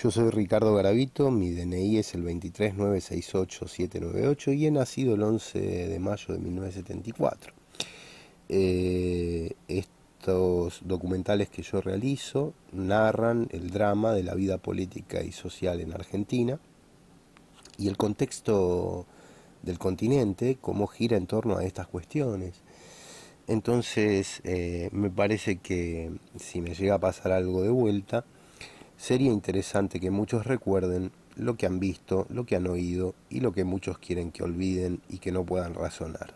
Yo soy Ricardo Garavito, mi DNI es el 23968798 y he nacido el 11 de mayo de 1974. Eh, estos documentales que yo realizo narran el drama de la vida política y social en Argentina y el contexto del continente, cómo gira en torno a estas cuestiones. Entonces, eh, me parece que si me llega a pasar algo de vuelta, Sería interesante que muchos recuerden lo que han visto, lo que han oído y lo que muchos quieren que olviden y que no puedan razonar.